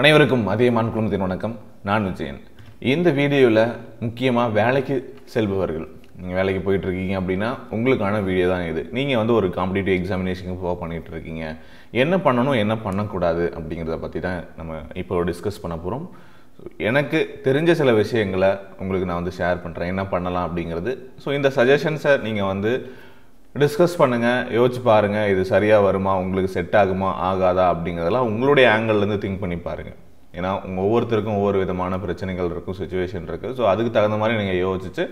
அனைவருக்கும் அதிகமான குழுமத்தின் வணக்கம் நான் விஜயன் இந்த வீடியோவில் முக்கியமாக வேலைக்கு செல்பவர்கள் நீங்கள் வேலைக்கு போயிட்டுருக்கீங்க அப்படின்னா உங்களுக்கான வீடியோ தான் இது நீங்கள் வந்து ஒரு காம்படிட்டிவ் எக்ஸாமினேஷனுக்கு ஃபோ பண்ணிகிட்டு இருக்கீங்க என்ன பண்ணணும் என்ன பண்ணக்கூடாது அப்படிங்கிறத பற்றி தான் நம்ம இப்போ டிஸ்கஸ் பண்ண போகிறோம் எனக்கு தெரிஞ்ச சில விஷயங்களை உங்களுக்கு நான் வந்து ஷேர் பண்ணுறேன் என்ன பண்ணலாம் அப்படிங்கிறது ஸோ இந்த சஜஷன்ஸை நீங்கள் வந்து டிஸ்கஸ் பண்ணுங்கள் யோசிச்சு பாருங்கள் இது சரியாக வருமா உங்களுக்கு செட் ஆகுமா ஆகாதா அப்படிங்கிறதெல்லாம் உங்களுடைய ஆங்கிள்லேருந்து திங்க் பண்ணி பாருங்கள் ஏன்னா உங்கள் ஒவ்வொருத்தருக்கும் ஒவ்வொரு விதமான பிரச்சனைகள் இருக்கும் சுச்சுவேஷன் இருக்குது ஸோ அதுக்கு தகுந்த மாதிரி நீங்கள் யோசிச்சு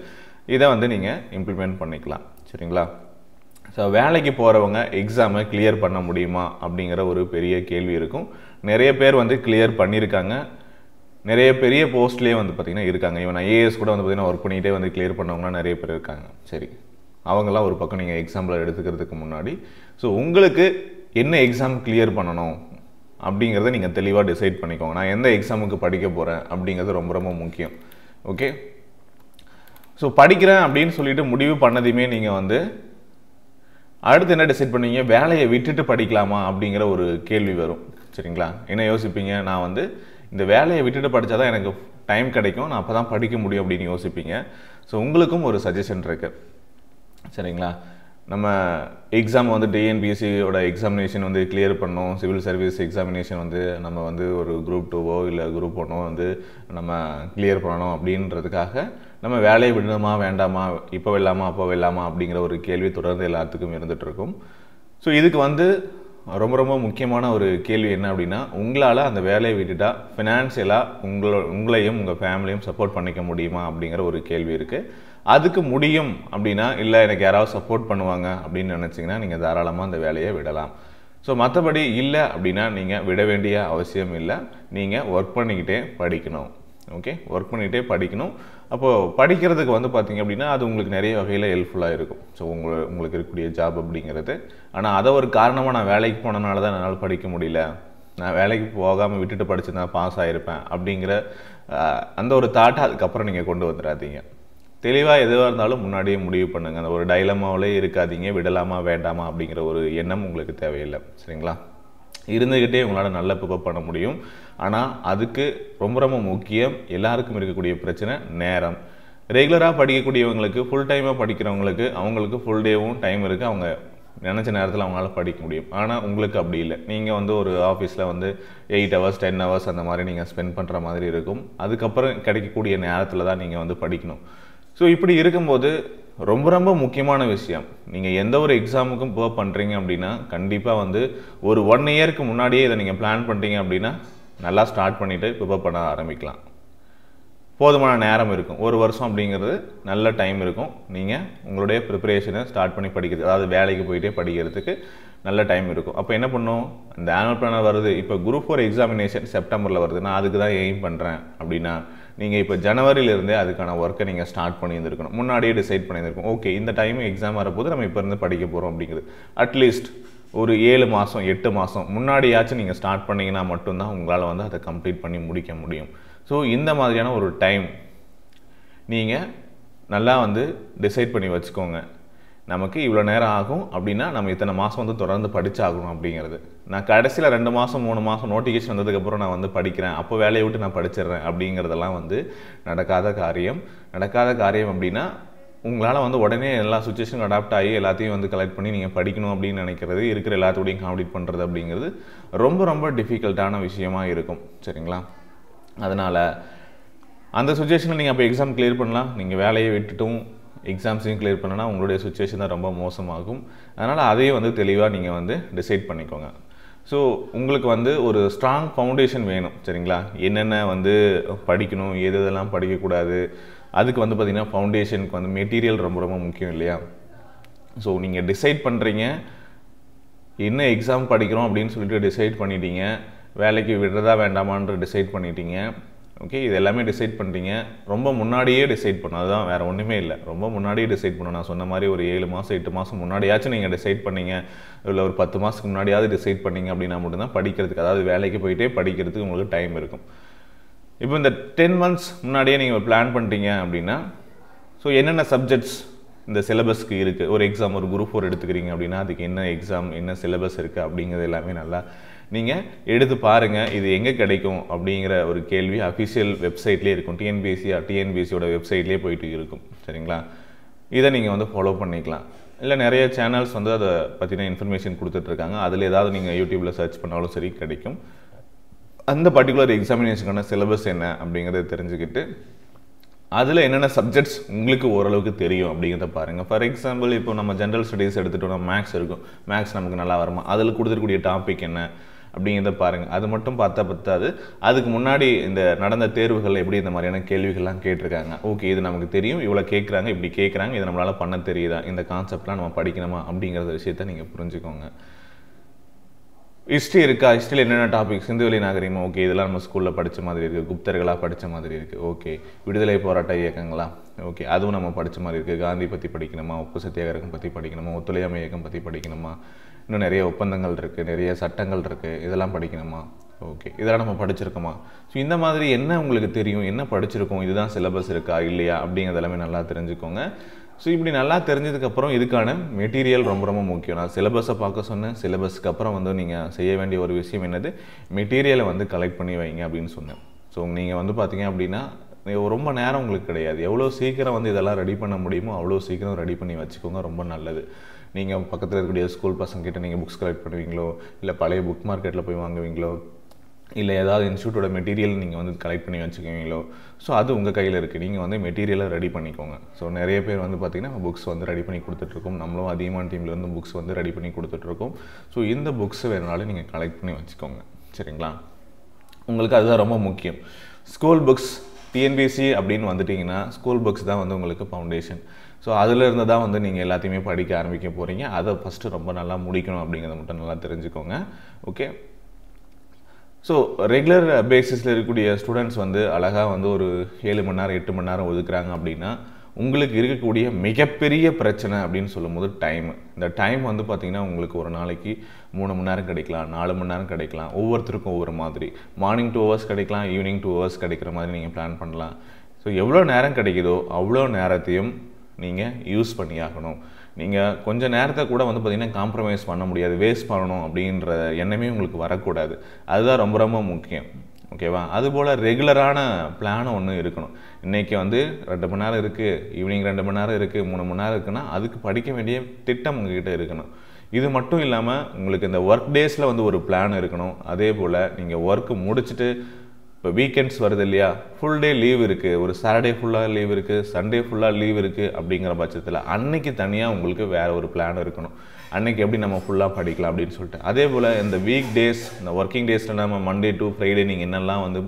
இதை வந்து நீங்கள் இம்ப்ளிமெண்ட் பண்ணிக்கலாம் சரிங்களா ஸோ வேலைக்கு போகிறவங்க எக்ஸாமை கிளியர் பண்ண முடியுமா அப்படிங்கிற ஒரு பெரிய கேள்வி இருக்கும் நிறைய பேர் வந்து கிளியர் பண்ணியிருக்காங்க நிறைய பெரிய போஸ்ட்லேயே வந்து பார்த்திங்கன்னா இருக்காங்க இவன் ஐஏஎஸ் கூட வந்து பார்த்திங்கன்னா ஒர்க் பண்ணிகிட்டே வந்து கிளியர் பண்ணவங்கன்னா நிறைய பேர் இருக்காங்க சரி அவங்களாம் ஒரு பக்கம் நீங்கள் எக்ஸாம்பிள் எடுத்துக்கிறதுக்கு முன்னாடி ஸோ உங்களுக்கு என்ன எக்ஸாம் கிளியர் பண்ணணும் அப்படிங்கிறத நீங்கள் தெளிவாக டிசைட் பண்ணிக்கோங்க நான் எந்த எக்ஸாமுக்கு படிக்க போகிறேன் அப்படிங்கிறது ரொம்ப ரொம்ப முக்கியம் ஓகே ஸோ படிக்கிறேன் அப்படின்னு சொல்லிட்டு முடிவு பண்ணதையுமே நீங்கள் வந்து அடுத்து என்ன டிசைட் பண்ணுவீங்க வேலையை விட்டுட்டு படிக்கலாமா அப்படிங்கிற ஒரு கேள்வி வரும் சரிங்களா என்ன யோசிப்பீங்க நான் வந்து இந்த வேலையை விட்டுட்டு படித்தா தான் எனக்கு டைம் கிடைக்கும் நான் அப்போ தான் படிக்க முடியும் அப்படின்னு யோசிப்பீங்க ஸோ உங்களுக்கும் ஒரு சஜஷன் இருக்குது சரிங்களா நம்ம எக்ஸாம் வந்து டிஎன்பிஎஸ்சியோட எக்ஸாமினேஷன் வந்து கிளியர் பண்ணோம் சிவில் சர்வீஸ் எக்ஸாமினேஷன் வந்து நம்ம வந்து ஒரு குரூப் டூவோ இல்லை குரூப் ஒன்னோ வந்து நம்ம கிளியர் பண்ணணும் அப்படின்றதுக்காக நம்ம வேலையை விடணுமா வேண்டாமா இப்போ வெல்லாமா அப்போ வெல்லாமா அப்படிங்கிற ஒரு கேள்வி தொடர்ந்து எல்லாத்துக்கும் இருந்துகிட்ருக்கும் ஸோ இதுக்கு வந்து ரொம்ப ரொம்ப முக்கியமான ஒரு கேள்வி என்ன அப்படின்னா உங்களால் அந்த வேலையை விட்டுட்டால் ஃபினான்ஷியலாக உங்களோ உங்களையும் உங்கள் ஃபேமிலியும் சப்போர்ட் பண்ணிக்க முடியுமா அப்படிங்கிற ஒரு கேள்வி இருக்குது அதுக்கு முடியும் அப்படின்னா இல்லை எனக்கு யாராவது சப்போர்ட் பண்ணுவாங்க அப்படின்னு நினச்சிங்கன்னா நீங்கள் தாராளமாக அந்த வேலையை விடலாம் ஸோ மற்றபடி இல்லை அப்படின்னா நீங்கள் விட வேண்டிய அவசியம் இல்லை நீங்கள் ஒர்க் பண்ணிக்கிட்டே படிக்கணும் ஓகே ஒர்க் பண்ணிகிட்டே படிக்கணும் அப்போது படிக்கிறதுக்கு வந்து பார்த்திங்க அப்படின்னா அது உங்களுக்கு நிறைய வகையில் ஹெல்ப்ஃபுல்லாக இருக்கும் ஸோ உங்கள் உங்களுக்கு இருக்கக்கூடிய ஜாப் அப்படிங்கிறது ஆனால் அதை ஒரு காரணமாக நான் வேலைக்கு போனனால தான் என்னால் படிக்க முடியல நான் வேலைக்கு போகாமல் விட்டுட்டு நான் பாஸ் ஆகிருப்பேன் அப்படிங்கிற அந்த ஒரு தாட்டை அதுக்கப்புறம் நீங்கள் கொண்டு வந்துடாதீங்க தெளிவாக எதுவாக இருந்தாலும் முன்னாடியே முடிவு பண்ணுங்கள் அந்த ஒரு டைலமாவிலே இருக்காதீங்க விடலாமா வேண்டாமா அப்படிங்கிற ஒரு எண்ணம் உங்களுக்கு தேவையில்லை சரிங்களா இருந்துக்கிட்டே உங்களால் நல்ல பிக்கப் பண்ண முடியும் ஆனால் அதுக்கு ரொம்ப ரொம்ப முக்கியம் எல்லாருக்கும் இருக்கக்கூடிய பிரச்சனை நேரம் ரெகுலராக படிக்கக்கூடியவங்களுக்கு ஃபுல் டைமாக படிக்கிறவங்களுக்கு அவங்களுக்கு ஃபுல் டேவும் டைம் இருக்குது அவங்க நினச்ச நேரத்தில் அவங்களால படிக்க முடியும் ஆனால் உங்களுக்கு அப்படி இல்லை நீங்கள் வந்து ஒரு ஆஃபீஸில் வந்து எயிட் ஹவர்ஸ் டென் ஹவர்ஸ் அந்த மாதிரி நீங்கள் ஸ்பெண்ட் பண்ணுற மாதிரி இருக்கும் அதுக்கப்புறம் கிடைக்கக்கூடிய நேரத்தில் தான் நீங்கள் வந்து படிக்கணும் ஸோ இப்படி இருக்கும்போது ரொம்ப ரொம்ப முக்கியமான விஷயம் நீங்கள் எந்த ஒரு எக்ஸாமுக்கும் போ பண்ணுறீங்க அப்படின்னா கண்டிப்பாக வந்து ஒரு ஒன் இயருக்கு முன்னாடியே இதை நீங்கள் பிளான் பண்ணுறீங்க அப்படின்னா நல்லா ஸ்டார்ட் பண்ணிவிட்டு ப்ரிப்பேர் பண்ண ஆரம்பிக்கலாம் போதுமான நேரம் இருக்கும் ஒரு வருஷம் அப்படிங்கிறது நல்ல டைம் இருக்கும் நீங்கள் உங்களுடைய ப்ரிப்பரேஷனை ஸ்டார்ட் பண்ணி படிக்கிறது அதாவது வேலைக்கு போயிட்டே படிக்கிறதுக்கு நல்ல டைம் இருக்கும் அப்போ என்ன பண்ணும் இந்த ஆனுவல் பிளானர் வருது இப்போ குரூப் ஃபோர் எக்ஸாமினேஷன் செப்டம்பரில் வருதுன்னா அதுக்கு தான் எய்ம் பண்ணுறேன் அப்படின்னா நீங்கள் இப்போ ஜனவரியிலிருந்தே அதுக்கான ஒர்க்கை நீங்கள் ஸ்டார்ட் பண்ணியிருந்துருக்கணும் முன்னாடியே டிசைட் பண்ணியிருந்துருக்கணும் ஓகே இந்த டைம் எக்ஸாம் வரப்போது நம்ம இப்போ இருந்து படிக்க போகிறோம் அப்படிங்கிறது அட்லீஸ்ட் ஒரு ஏழு மாதம் எட்டு மாதம் முன்னாடியாச்சும் நீங்கள் ஸ்டார்ட் பண்ணிங்கன்னா மட்டும்தான் உங்களால் வந்து அதை கம்ப்ளீட் பண்ணி முடிக்க முடியும் ஸோ இந்த மாதிரியான ஒரு டைம் நீங்கள் நல்லா வந்து டிசைட் பண்ணி வச்சுக்கோங்க நமக்கு இவ்வளோ நேரம் ஆகும் அப்படின்னா நம்ம இத்தனை மாதம் வந்து தொடர்ந்து படித்தாகணும் அப்படிங்கிறது நான் கடைசியில் ரெண்டு மாதம் மூணு மாதம் நோட்டிஃபிகேஷன் வந்ததுக்கப்புறம் நான் வந்து படிக்கிறேன் அப்போ வேலையை விட்டு நான் படிச்சிடுறேன் அப்படிங்கிறதெல்லாம் வந்து நடக்காத காரியம் நடக்காத காரியம் அப்படின்னா உங்களால் வந்து உடனே எல்லா சுச்சுவேஷனும் அடாப்ட் ஆகி எல்லாத்தையும் வந்து கலெக்ட் பண்ணி நீங்கள் படிக்கணும் அப்படின்னு நினைக்கிறது இருக்கிற எல்லாத்தோடையும் காம்ப்ளீட் பண்ணுறது அப்படிங்கிறது ரொம்ப ரொம்ப டிஃபிகல்ட்டான விஷயமாக இருக்கும் சரிங்களா அதனால் அந்த சுச்சுவேஷனில் நீங்கள் அப்போ எக்ஸாம் கிளியர் பண்ணலாம் நீங்கள் வேலையை விட்டுட்டும் எக்ஸாம்ஸையும் கிளியர் பண்ணனா உங்களுடைய சுச்சுவேஷன் தான் ரொம்ப மோசமாகும் அதனால் அதையும் வந்து தெளிவாக நீங்கள் வந்து டிசைட் பண்ணிக்கோங்க ஸோ உங்களுக்கு வந்து ஒரு ஸ்ட்ராங் ஃபவுண்டேஷன் வேணும் சரிங்களா என்னென்ன வந்து படிக்கணும் எது எதெல்லாம் படிக்கக்கூடாது அதுக்கு வந்து பார்த்திங்கன்னா ஃபவுண்டேஷனுக்கு வந்து மெட்டீரியல் ரொம்ப ரொம்ப முக்கியம் இல்லையா ஸோ நீங்கள் டிசைட் பண்ணுறீங்க என்ன எக்ஸாம் படிக்கிறோம் அப்படின்னு சொல்லிட்டு டிசைட் பண்ணிட்டீங்க வேலைக்கு விடுறதா வேண்டாமான்ற டிசைட் பண்ணிட்டீங்க ஓகே இது எல்லாமே டிசைட் பண்ணுறீங்க ரொம்ப முன்னாடியே டிசைட் பண்ணும் அதுதான் வேறு ஒன்றுமே இல்லை ரொம்ப முன்னாடியே டிசைட் பண்ணணும் நான் சொன்ன மாதிரி ஒரு ஏழு மாதம் எட்டு மாதம் முன்னாடியாச்சும் நீங்கள் டிசைட் பண்ணீங்க இல்லை ஒரு பத்து மாதத்துக்கு முன்னாடியாவது டிசைட் பண்ணீங்க அப்படின்னா மட்டும்தான் படிக்கிறதுக்கு அதாவது வேலைக்கு போயிட்டே படிக்கிறதுக்கு உங்களுக்கு டைம் இருக்கும் இப்போ இந்த டென் மந்த்ஸ் முன்னாடியே நீங்கள் பிளான் பண்ணிட்டீங்க அப்படின்னா ஸோ என்னென்ன சப்ஜெக்ட்ஸ் இந்த சிலபஸ்க்கு இருக்குது ஒரு எக்ஸாம் ஒரு குரூப் ஃபோர் எடுத்துக்கிறீங்க அப்படின்னா அதுக்கு என்ன எக்ஸாம் என்ன சிலபஸ் இருக்குது அப்படிங்கிறது எல்லாமே நல்லா நீங்கள் எடுத்து பாருங்கள் இது எங்கே கிடைக்கும் அப்படிங்கிற ஒரு கேள்வி அஃபிஷியல் வெப்சைட்லேயே இருக்கும் டிஎன்பிஎஸ்சி டிஎன்பிஎஸ்சியோட வெப்சைட்லேயே போயிட்டு இருக்கும் சரிங்களா இதை நீங்கள் வந்து ஃபாலோ பண்ணிக்கலாம் இல்லை நிறைய சேனல்ஸ் வந்து அதை பற்றின இன்ஃபர்மேஷன் கொடுத்துட்ருக்காங்க அதில் ஏதாவது நீங்கள் யூடியூப்பில் சர்ச் பண்ணாலும் சரி கிடைக்கும் அந்த பர்டிகுலர் எக்ஸாமினேஷனுக்கான சிலபஸ் என்ன அப்படிங்கிறத தெரிஞ்சுக்கிட்டு அதில் என்னென்ன சப்ஜெக்ட்ஸ் உங்களுக்கு ஓரளவுக்கு தெரியும் அப்படிங்கிறத பாருங்கள் ஃபார் எக்ஸாம்பிள் இப்போ நம்ம ஜென்ரல் ஸ்டடீஸ் எடுத்துகிட்டோம்னா மேக்ஸ் இருக்கும் மேக்ஸ் நமக்கு நல்லா வருமா அதில் கொடுத்துருக்கூடிய டாபிக் என்ன அப்படிங்கிறத பாருங்கள் அது மட்டும் பார்த்தா பத்தாது அதுக்கு முன்னாடி இந்த நடந்த தேர்வுகள் எப்படி இந்த மாதிரியான கேள்விகள்லாம் கேட்டிருக்காங்க ஓகே இது நமக்கு தெரியும் இவ்வளோ கேட்குறாங்க இப்படி கேட்குறாங்க இது நம்மளால் பண்ண தெரியுதா இந்த கான்செப்ட்லாம் நம்ம படிக்கணுமா அப்படிங்கிறத விஷயத்த நீங்கள் புரிஞ்சுக்கோங்க ஹிஸ்ட்ரி இருக்கா ஹிஸ்ட்ரியில் என்னென்ன டாபிக் சிந்துவெளி நாகரிகம் ஓகே இதெல்லாம் நம்ம ஸ்கூலில் படித்த மாதிரி இருக்குது குப்தர்களாக படித்த மாதிரி இருக்குது ஓகே விடுதலை போராட்ட இயக்கங்களா ஓகே அதுவும் நம்ம படித்த மாதிரி இருக்குது காந்தி பற்றி படிக்கணுமா உப்பு சத்தியாகரகம் பற்றி படிக்கணுமா ஒத்துழையாமை இயக்கம் பற்றி படிக்கணுமா இன்னும் நிறைய ஒப்பந்தங்கள் இருக்குது நிறைய சட்டங்கள் இருக்குது இதெல்லாம் படிக்கணுமா ஓகே இதெல்லாம் நம்ம படிச்சிருக்கோமா ஸோ இந்த மாதிரி என்ன உங்களுக்கு தெரியும் என்ன படிச்சிருக்கோம் இதுதான் சிலபஸ் இருக்கா இல்லையா அப்படிங்கிறது எல்லாமே நல்லா தெரிஞ்சுக்கோங்க ஸோ இப்படி நல்லா தெரிஞ்சதுக்கப்புறம் இதுக்கான மெட்டீரியல் ரொம்ப ரொம்ப முக்கியம் நான் சிலபஸை பார்க்க சொன்னேன் சிலபஸ்க்கு அப்புறம் வந்து நீங்கள் செய்ய வேண்டிய ஒரு விஷயம் என்னது மெட்டீரியலை வந்து கலெக்ட் பண்ணி வைங்க அப்படின்னு சொன்னேன் ஸோ நீங்கள் வந்து பார்த்தீங்க அப்படின்னா ரொம்ப நேரம் உங்களுக்கு கிடையாது எவ்வளோ சீக்கிரம் வந்து இதெல்லாம் ரெடி பண்ண முடியுமோ அவ்வளோ சீக்கிரம் ரெடி பண்ணி வச்சுக்கோங்க ரொம்ப நல்லது நீங்கள் பக்கத்தில் இருக்கக்கூடிய ஸ்கூல் பசங்கக்கிட்ட நீங்கள் புக்ஸ் கலெக்ட் பண்ணுவீங்களோ இல்லை பழைய புக் மார்க்கெட்டில் போய் வாங்குவீங்களோ இல்லை ஏதாவது இன்ஸ்டியூட்டோட மெட்டீரியல் நீங்கள் வந்து கலெக்ட் பண்ணி வச்சுக்குவீங்களோ ஸோ அது உங்கள் கையில் இருக்குது நீங்கள் வந்து மெட்டீரியலை ரெடி பண்ணிக்கோங்க ஸோ நிறைய பேர் வந்து பார்த்திங்கன்னா புக்ஸ் வந்து ரெடி பண்ணி கொடுத்துட்ருக்கோம் நம்மளும் அதிகமான டீம்லேருந்து புக்ஸ் வந்து ரெடி பண்ணி கொடுத்துட்ருக்கோம் ஸோ இந்த புக்ஸ் வேணுனாலும் நீங்கள் கலெக்ட் பண்ணி வச்சுக்கோங்க சரிங்களா உங்களுக்கு அதுதான் ரொம்ப முக்கியம் ஸ்கூல் புக்ஸ் டிஎன்பிசி அப்படின்னு வந்துட்டிங்கன்னா ஸ்கூல் புக்ஸ் தான் வந்து உங்களுக்கு ஃபவுண்டேஷன் ஸோ அதிலிருந்து தான் வந்து நீங்கள் எல்லாத்தையுமே படிக்க ஆரம்பிக்க போகிறீங்க அதை ஃபஸ்ட்டு ரொம்ப நல்லா முடிக்கணும் அப்படிங்கிறத மட்டும் நல்லா தெரிஞ்சுக்கோங்க ஓகே ஸோ ரெகுலர் பேசிஸில் இருக்கக்கூடிய ஸ்டூடெண்ட்ஸ் வந்து அழகாக வந்து ஒரு ஏழு மணி நேரம் எட்டு மணி நேரம் ஒதுக்குறாங்க அப்படின்னா உங்களுக்கு இருக்கக்கூடிய மிகப்பெரிய பிரச்சனை அப்படின்னு சொல்லும்போது டைம் இந்த டைம் வந்து பார்த்திங்கன்னா உங்களுக்கு ஒரு நாளைக்கு மூணு மணி நேரம் கிடைக்கலாம் நாலு மணி நேரம் கிடைக்கலாம் ஒவ்வொருத்தருக்கும் ஒவ்வொரு மாதிரி மார்னிங் டூ ஹவர்ஸ் கிடைக்கலாம் ஈவினிங் டூ ஹவர்ஸ் கிடைக்கிற மாதிரி நீங்கள் பிளான் பண்ணலாம் ஸோ எவ்வளோ நேரம் கிடைக்குதோ அவ்வளோ நேரத்தையும் நீங்கள் யூஸ் பண்ணியாகணும் நீங்கள் கொஞ்சம் நேரத்தை கூட வந்து பார்த்திங்கன்னா காம்ப்ரமைஸ் பண்ண முடியாது வேஸ்ட் பண்ணணும் அப்படின்ற எண்ணமே உங்களுக்கு வரக்கூடாது அதுதான் ரொம்ப ரொம்ப முக்கியம் ஓகேவா அதுபோல் ரெகுலரான பிளானும் ஒன்று இருக்கணும் இன்றைக்கி வந்து ரெண்டு மணி நேரம் இருக்குது ஈவினிங் ரெண்டு மணி நேரம் இருக்குது மூணு மணி நேரம் இருக்குன்னா அதுக்கு படிக்க வேண்டிய திட்டம் உங்ககிட்ட இருக்கணும் இது மட்டும் இல்லாமல் உங்களுக்கு இந்த ஒர்க் டேஸில் வந்து ஒரு பிளான் இருக்கணும் அதே போல் நீங்கள் ஒர்க்கு முடிச்சுட்டு இப்போ வீக்கெண்ட்ஸ் வருது இல்லையா ஃபுல் டே லீவ் இருக்குது ஒரு சாட்டர்டே ஃபுல்லாக லீவ் இருக்குது சண்டே ஃபுல்லாக லீவ் இருக்குது அப்படிங்கிற பட்சத்தில் அன்னைக்கு தனியாக உங்களுக்கு வேறு ஒரு பிளான் இருக்கணும் அன்றைக்கி எப்படி நம்ம ஃபுல்லாக படிக்கலாம் அப்படின்னு சொல்லிட்டு அதே போல் இந்த வீக் டேஸ் இந்த ஒர்க்கிங் டேஸில் நம்ம மண்டே டு ஃப்ரைடே நீங்கள் என்னெல்லாம் வந்து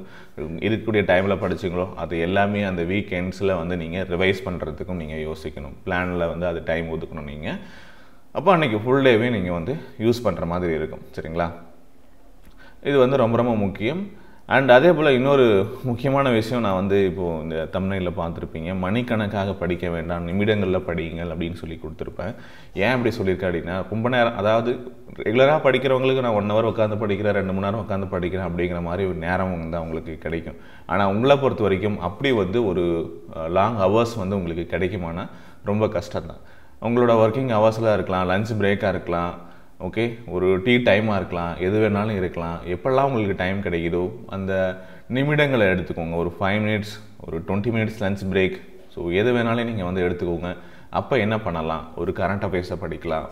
இருக்கக்கூடிய டைமில் படிச்சிங்களோ அது எல்லாமே அந்த வீக்கெண்ட்ஸில் வந்து நீங்கள் ரிவைஸ் பண்ணுறதுக்கும் நீங்கள் யோசிக்கணும் பிளானில் வந்து அது டைம் ஒதுக்கணும் நீங்கள் அப்போ அன்னைக்கு ஃபுல் டேவே நீங்கள் வந்து யூஸ் பண்ணுற மாதிரி இருக்கும் சரிங்களா இது வந்து ரொம்ப ரொம்ப முக்கியம் அண்ட் அதே போல் இன்னொரு முக்கியமான விஷயம் நான் வந்து இப்போது இந்த தமிழில் பார்த்துருப்பீங்க மணிக்கணக்காக படிக்க வேண்டாம் நிமிடங்களில் படியுங்கள் அப்படின்னு சொல்லி கொடுத்துருப்பேன் ஏன் அப்படி சொல்லியிருக்கேன் அப்படின்னா ரொம்ப நேரம் அதாவது ரெகுலராக படிக்கிறவங்களுக்கு நான் ஒன் ஹவர் உட்காந்து படிக்கிறேன் ரெண்டு மணி நேரம் உட்காந்து படிக்கிறேன் அப்படிங்கிற மாதிரி ஒரு நேரம் வந்து அவங்களுக்கு கிடைக்கும் ஆனால் உங்களை பொறுத்த வரைக்கும் அப்படி வந்து ஒரு லாங் ஹவர்ஸ் வந்து உங்களுக்கு கிடைக்குமானா ரொம்ப கஷ்டம்தான் உங்களோட ஒர்க்கிங் ஹவர்ஸ்லாம் இருக்கலாம் லஞ்ச் பிரேக்காக இருக்கலாம் ஓகே ஒரு டீ டைமாக இருக்கலாம் எது வேணாலும் இருக்கலாம் எப்போல்லாம் உங்களுக்கு டைம் கிடைக்குதோ அந்த நிமிடங்களை எடுத்துக்கோங்க ஒரு ஃபைவ் மினிட்ஸ் ஒரு twenty minutes lunch break so எது வேணாலும் நீங்கள் வந்து எடுத்துக்கோங்க அப்போ என்ன பண்ணலாம் ஒரு கரண்ட் அஃபேர்ஸை படிக்கலாம்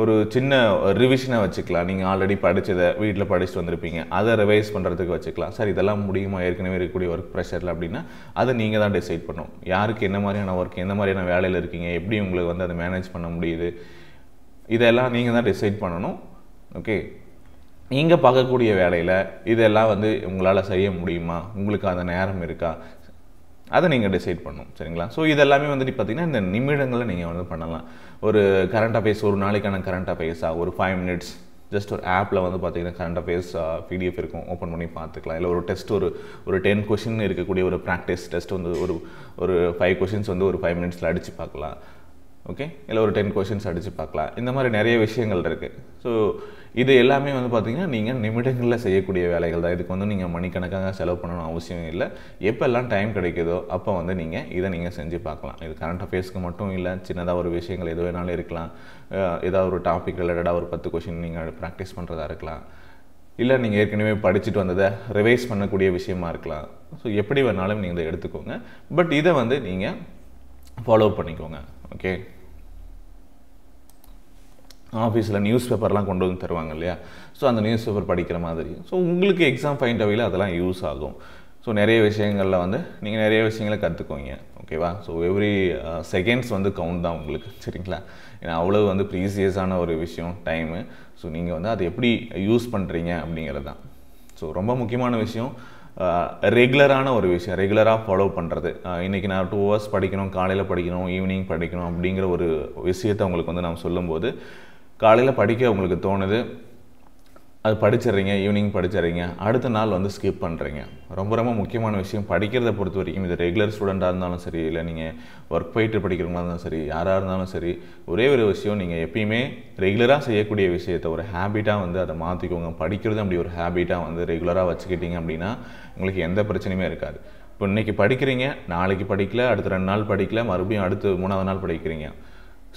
ஒரு சின்ன ரிவிஷனை வச்சுக்கலாம் நீங்கள் ஆல்ரெடி படித்ததை வீட்டில் படிச்சுட்டு வந்திருப்பீங்க அதை ரிவைஸ் பண்ணுறதுக்கு வச்சுக்கலாம் சார் இதெல்லாம் முடியுமா ஏற்கனவே இருக்கக்கூடிய ஒர்க் ப்ரெஷரில் அப்படின்னா அதை நீங்கள் தான் டிசைட் பண்ணணும் யாருக்கு என்ன மாதிரியான ஒர்க் எந்த மாதிரியான வேலையில் இருக்கீங்க எப்படி உங்களுக்கு வந்து அதை மேனேஜ் பண்ண முடியுது இதெல்லாம் நீங்கள் தான் டிசைட் பண்ணணும் ஓகே நீங்கள் பார்க்கக்கூடிய வேலையில் இதெல்லாம் வந்து உங்களால் செய்ய முடியுமா உங்களுக்கு அந்த நேரம் இருக்கா அதை நீங்கள் டிசைட் பண்ணணும் சரிங்களா ஸோ இதெல்லாமே வந்துட்டு பார்த்திங்கன்னா இந்த நிமிடங்களில் நீங்கள் வந்து பண்ணலாம் ஒரு கரண்ட் அஃபேர்ஸ் ஒரு நாளைக்கான கரண்ட் அஃபேர்ஸாக ஒரு ஃபைவ் மினிட்ஸ் ஜஸ்ட் ஒரு ஆப்பில் வந்து பார்த்தீங்கன்னா கரண்ட் அஃபேர்ஸ் பிடிஎஃப் இருக்கும் ஓப்பன் பண்ணி பார்த்துக்கலாம் இல்லை ஒரு டெஸ்ட் ஒரு ஒரு டென் கொஷின் இருக்கக்கூடிய ஒரு ப்ராக்டிஸ் டெஸ்ட் வந்து ஒரு ஒரு ஃபைவ் கொஷின்ஸ் வந்து ஒரு ஃபைவ் மினிட்ஸில் அடித்து பார்க்கலாம் ஓகே இல்லை ஒரு டென் கொஷின்ஸ் அடித்து பார்க்கலாம் இந்த மாதிரி நிறைய விஷயங்கள் இருக்குது ஸோ இது எல்லாமே வந்து பார்த்திங்கன்னா நீங்கள் நிமிடங்களில் செய்யக்கூடிய வேலைகள் தான் இதுக்கு வந்து நீங்கள் மணிக்கணக்காக செலவு பண்ணணும் அவசியம் இல்லை எப்போல்லாம் டைம் கிடைக்குதோ அப்போ வந்து நீங்கள் இதை நீங்கள் செஞ்சு பார்க்கலாம் இது கரண்ட் அஃபேர்ஸ்க்கு மட்டும் இல்லை சின்னதாக ஒரு விஷயங்கள் எது வேணாலும் இருக்கலாம் ஏதாவது ஒரு டாபிக் ரிலேட்டடாக ஒரு பத்து கொஷின் நீங்கள் ப்ராக்டிஸ் பண்ணுறதா இருக்கலாம் இல்லை நீங்கள் ஏற்கனவே படிச்சுட்டு வந்ததை ரிவைஸ் பண்ணக்கூடிய விஷயமா இருக்கலாம் ஸோ எப்படி வேணாலும் நீங்கள் இதை எடுத்துக்கோங்க பட் இதை வந்து நீங்கள் ஃபாலோ பண்ணிக்கோங்க ஓகே ஆஃபீஸில் நியூஸ் பேப்பர்லாம் கொண்டு வந்து தருவாங்க இல்லையா ஸோ அந்த நியூஸ் பேப்பர் படிக்கிற மாதிரி ஸோ உங்களுக்கு எக்ஸாம் ஃபைண்ட் அவையில் அதெல்லாம் யூஸ் ஆகும் ஸோ நிறைய விஷயங்களில் வந்து நீங்கள் நிறைய விஷயங்களை கற்றுக்கோங்க ஓகேவா ஸோ எவ்ரி செகண்ட்ஸ் வந்து கவுண்ட் தான் உங்களுக்கு சரிங்களா ஏன்னா அவ்வளோ வந்து ப்ரீசியஸான ஒரு விஷயம் டைமு ஸோ நீங்கள் வந்து அதை எப்படி யூஸ் பண்ணுறீங்க அப்படிங்கிறது தான் ஸோ ரொம்ப முக்கியமான விஷயம் ரெகுலரான ஒரு விஷயம் ரெகுலராக ஃபாலோ பண்ணுறது இன்றைக்கி நான் டூ ஹவர்ஸ் படிக்கணும் காலையில் படிக்கணும் ஈவினிங் படிக்கணும் அப்படிங்கிற ஒரு விஷயத்தை உங்களுக்கு வந்து நாம் சொல்லும்போது காலையில் படிக்க உங்களுக்கு தோணுது அது படிச்சிடுறீங்க ஈவினிங் படிச்சிடுறீங்க அடுத்த நாள் வந்து ஸ்கிப் பண்ணுறீங்க ரொம்ப ரொம்ப முக்கியமான விஷயம் படிக்கிறத பொறுத்த வரைக்கும் இது ரெகுலர் ஸ்டூடெண்ட்டாக இருந்தாலும் சரி இல்லை நீங்கள் ஒர்க் போயிட்டு படிக்கிறவங்களா இருந்தாலும் சரி யாராக இருந்தாலும் சரி ஒரே ஒரு விஷயம் நீங்கள் எப்பயுமே ரெகுலராக செய்யக்கூடிய விஷயத்த ஒரு ஹேபிட்டாக வந்து அதை மாற்றிக்கோங்க படிக்கிறது அப்படி ஒரு ஹேபிட்டாக வந்து ரெகுலராக வச்சுக்கிட்டீங்க அப்படின்னா உங்களுக்கு எந்த பிரச்சனையுமே இருக்காது இப்போ இன்றைக்கி படிக்கிறீங்க நாளைக்கு படிக்கல அடுத்த ரெண்டு நாள் படிக்கல மறுபடியும் அடுத்து மூணாவது நாள் படிக்கிறீங்க